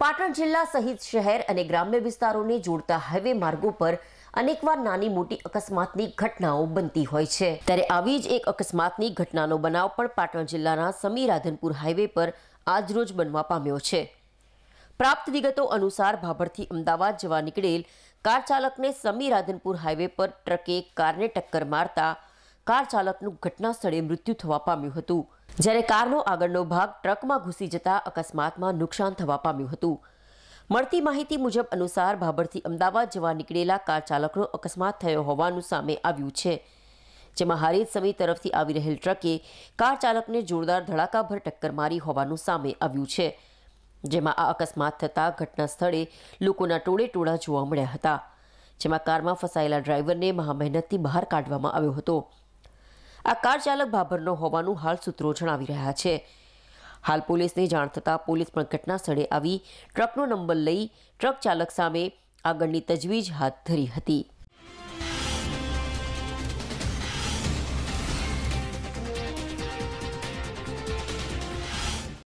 પાટણ જિલ્લા સહિત શહેર અને ગ્રામ્ય વિસ્તારોને જોડતા હાઈવે માર્ગો પર અનેકવાર નાની મોટી અકસ્માતની ઘટનાઓ બનતી હોય છે ત્યારે આવી જ એક અકસ્માતની ઘટનાનો બનાવ પણ પાટણ જિલ્લાના સમી રાધનપુર હાઈવે પર આજરોજ બનવા પામ્યો છે પ્રાપ્ત વિગતો અનુસાર ભાભરથી અમદાવાદ જવા નીકળેલ કાર ચાલકને સમી રાધનપુર હાઈવે પર ટ્રકે કારને ટક્કર મારતા કાર ચાલકનું ઘટના સ્થળે મૃત્યુ થવા પામ્યું હતું જ્યારે કારનો આગળનો ભાગ ટ્રકમાં ઘૂસી જતા અકસ્માતમાં નુકસાન થવા પામ્યું હતું મળતી માહિતી મુજબ અનુસાર ભાભરથી અમદાવાદ જવા નીકળેલા કાર ચાલકનો અકસ્માત થયો હોવાનું સામે આવ્યું છે જેમાં હારીજ સમી તરફથી આવી રહેલ ટ્રકે કાર ચાલકને જોરદાર ધડાકાભર ટક્કર મારી હોવાનું સામે આવ્યું છે જેમાં આ અકસ્માત થતાં ઘટના સ્થળે લોકોના ટોળે ટોળા જોવા મળ્યા હતા જેમાં કારમાં ફસાયેલા ડ્રાઈવરને મહામહેનતથી બહાર કાઢવામાં આવ્યો હતો આ કાર ચાલક ભાભરનો હોવાનું હાલ સૂત્રો જણાવી રહ્યા છે હાલ પોલીસને જાણ થતાં પોલીસ પણ ઘટના સ્થળે આવી ટ્રકનો નંબર લઈ ટ્રક ચાલક સામે આગળની તજવીજ હાથ ધરી હતી